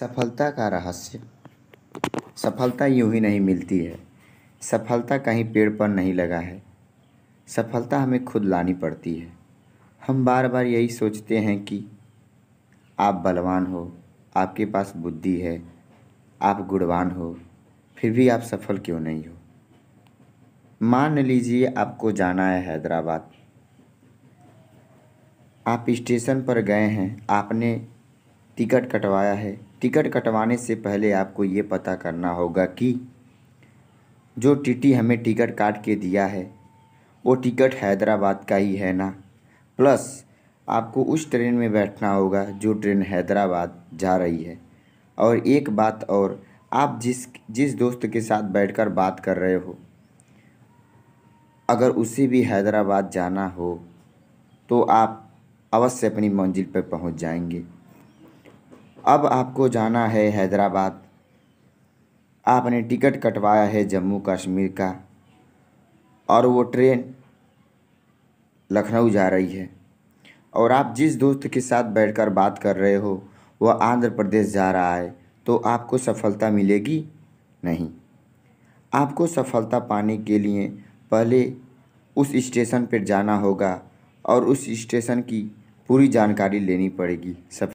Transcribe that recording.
सफलता का रहस्य सफलता यूं ही नहीं मिलती है सफलता कहीं पेड़ पर नहीं लगा है सफलता हमें खुद लानी पड़ती है हम बार बार यही सोचते हैं कि आप बलवान हो आपके पास बुद्धि है आप गुणवान हो फिर भी आप सफल क्यों नहीं हो मान लीजिए आपको जाना है हैदराबाद आप स्टेशन पर गए हैं आपने टिकट कटवाया है टिकट कटवाने से पहले आपको ये पता करना होगा कि जो टीटी हमें टिकट काट के दिया है वो टिकट हैदराबाद का ही है ना प्लस आपको उस ट्रेन में बैठना होगा जो ट्रेन हैदराबाद जा रही है और एक बात और आप जिस जिस दोस्त के साथ बैठकर बात कर रहे हो अगर उसे भी हैदराबाद जाना हो तो आप अवश्य अपनी मंजिल पर पहुंच जाएंगे अब आपको जाना है हैदराबाद आपने टिकट कटवाया है जम्मू कश्मीर का और वो ट्रेन लखनऊ जा रही है और आप जिस दोस्त के साथ बैठकर बात कर रहे हो वह आंध्र प्रदेश जा रहा है तो आपको सफलता मिलेगी नहीं आपको सफलता पाने के लिए पहले उस स्टेशन पर जाना होगा और उस स्टेशन की पूरी जानकारी लेनी पड़ेगी सब